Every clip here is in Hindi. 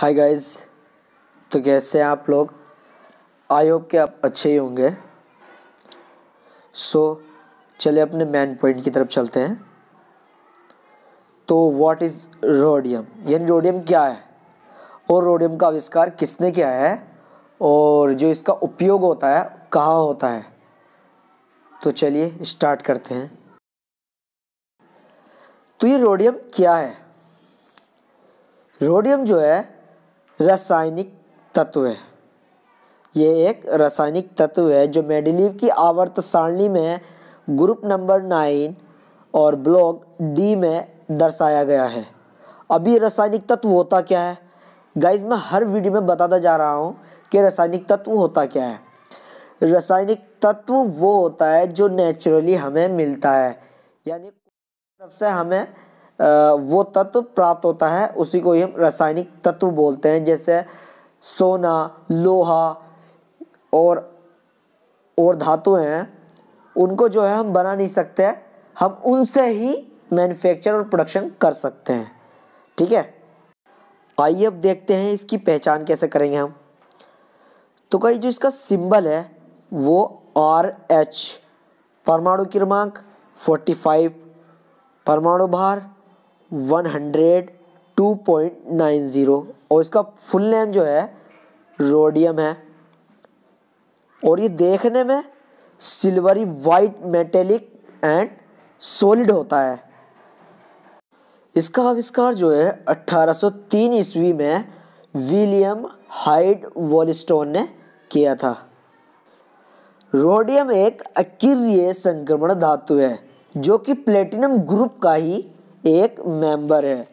हाय गाइस तो कैसे हैं आप लोग आई होप के आप अच्छे ही होंगे सो so, चले अपने मेन पॉइंट की तरफ चलते हैं तो व्हाट इज़ रोडियम यानी रोडियम क्या है और रोडियम का आविष्कार किसने किया है और जो इसका उपयोग होता है कहाँ होता है तो चलिए स्टार्ट करते हैं तो ये रोडियम क्या है रोडियम जो है रासायनिक तत्व ये एक रासायनिक तत्व है जो मेडिलीव की आवर्त सारणी में ग्रुप नंबर नाइन और ब्लॉक डी में दर्शाया गया है अभी रासायनिक तत्व होता क्या है गाइज मैं हर वीडियो में बताता जा रहा हूँ कि रासायनिक तत्व होता क्या है रासायनिक तत्व वो होता है जो नेचुरली हमें मिलता है यानी तरफ से हमें वो तत्व प्राप्त होता है उसी को ही हम रासायनिक तत्व बोलते हैं जैसे सोना लोहा और और धातु हैं उनको जो है हम बना नहीं सकते हम उनसे ही मैन्युफैक्चर और प्रोडक्शन कर सकते हैं ठीक है आइए अब देखते हैं इसकी पहचान कैसे करेंगे हम तो कई जो इसका सिंबल है वो आर एच परमाणु क्रमांक 45 परमाणु भार one hundred two point nine zero और इसका फुल नेम जो है रोडियम है और ये देखने में silvery white metallic and solid होता है इसका आविष्कार जो है 1803 ईस्वी में विलियम हाइड वॉलस्टोन ने किया था रोडियम एक अक्रिय संक्रमण धातु है जो कि प्लेटिनम ग्रुप का ही एक मेंबर है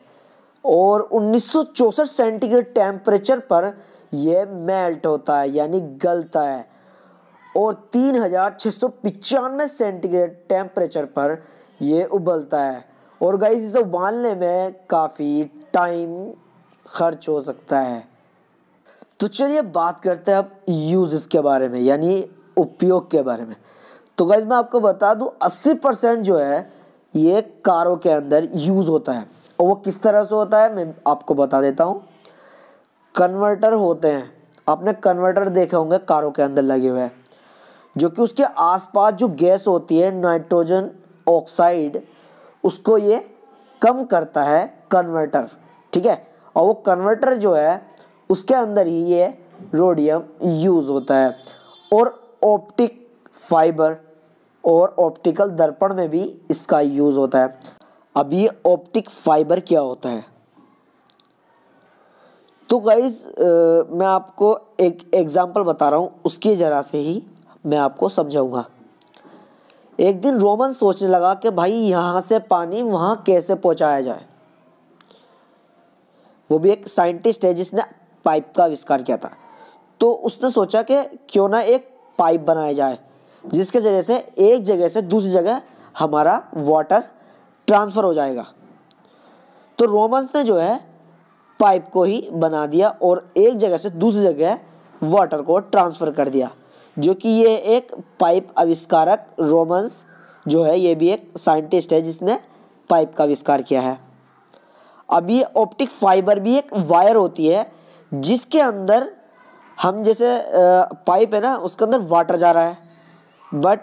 और 1964 सेंटीग्रेड टेम्परेचर पर यह मेल्ट होता है यानी गलता है और तीन हज़ार छः सौ पचानवे सेंटीग्रेड टेम्परेचर पर यह उबलता है और गाइस इसे उबालने में काफ़ी टाइम खर्च हो सकता है तो चलिए बात करते हैं अब यूज़ के बारे में यानी उपयोग के बारे में तो गाइस मैं आपको बता दूं 80 परसेंट जो है ये कारों के अंदर यूज़ होता है और वो किस तरह से होता है मैं आपको बता देता हूँ कन्वर्टर होते हैं आपने कन्वर्टर देखे होंगे कारों के अंदर लगे हुए जो कि उसके आसपास जो गैस होती है नाइट्रोजन ऑक्साइड उसको ये कम करता है कन्वर्टर ठीक है और वो कन्वर्टर जो है उसके अंदर ही ये रोडियम यूज़ होता है और ऑप्टिक फाइबर और ऑप्टिकल दर्पण में भी इसका यूज़ होता है अब ये ऑप्टिक फाइबर क्या होता है तो गाइज मैं आपको एक एग्ज़ाम्पल बता रहा हूँ उसकी जरा से ही मैं आपको समझाऊँगा एक दिन रोमन सोचने लगा कि भाई यहाँ से पानी वहाँ कैसे पहुँचाया जाए वो भी एक साइंटिस्ट है जिसने पाइप का आविष्कार किया था तो उसने सोचा कि क्यों ना एक पाइप बनाया जाए जिसके ज़रिए से एक जगह से दूसरी जगह हमारा वाटर ट्रांसफ़र हो जाएगा तो रोमन्स ने जो है पाइप को ही बना दिया और एक जगह से दूसरी जगह वाटर को ट्रांसफ़र कर दिया जो कि ये एक पाइप आविष्कारक रोमन्स जो है ये भी एक साइंटिस्ट है जिसने पाइप का आविष्कार किया है अब ये ऑप्टिक फाइबर भी एक वायर होती है जिसके अंदर हम जैसे पाइप है ना उसके अंदर वाटर जा रहा है बट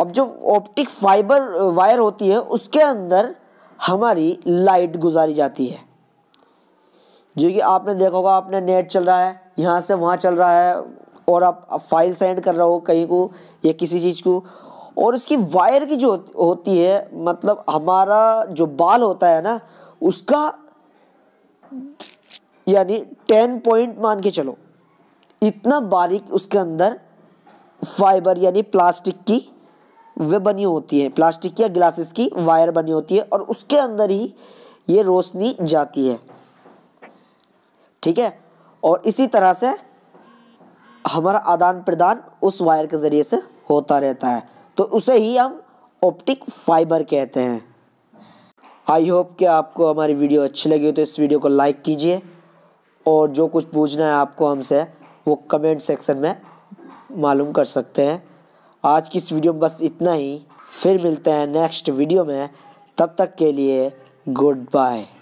अब जो ऑप्टिक फाइबर वायर होती है उसके अंदर हमारी लाइट गुजारी जाती है जो कि आपने देखा होगा आपने नेट चल रहा है यहाँ से वहाँ चल रहा है और आप फाइल सेंड कर रहे हो कहीं को या किसी चीज़ को और उसकी वायर की जो होती है मतलब हमारा जो बाल होता है ना उसका यानी टेन पॉइंट मान के चलो इतना बारीक उसके अंदर फाइबर यानी प्लास्टिक की वे बनी होती है प्लास्टिक या ग्लासेस की वायर बनी होती है और उसके अंदर ही ये रोशनी जाती है ठीक है और इसी तरह से हमारा आदान प्रदान उस वायर के ज़रिए से होता रहता है तो उसे ही हम ऑप्टिक फाइबर कहते हैं आई होप कि आपको हमारी वीडियो अच्छी लगी हो तो इस वीडियो को लाइक कीजिए और जो कुछ पूछना है आपको हमसे वो कमेंट सेक्शन में मालूम कर सकते हैं आज की इस वीडियो में बस इतना ही फिर मिलते हैं नेक्स्ट वीडियो में तब तक के लिए गुड बाय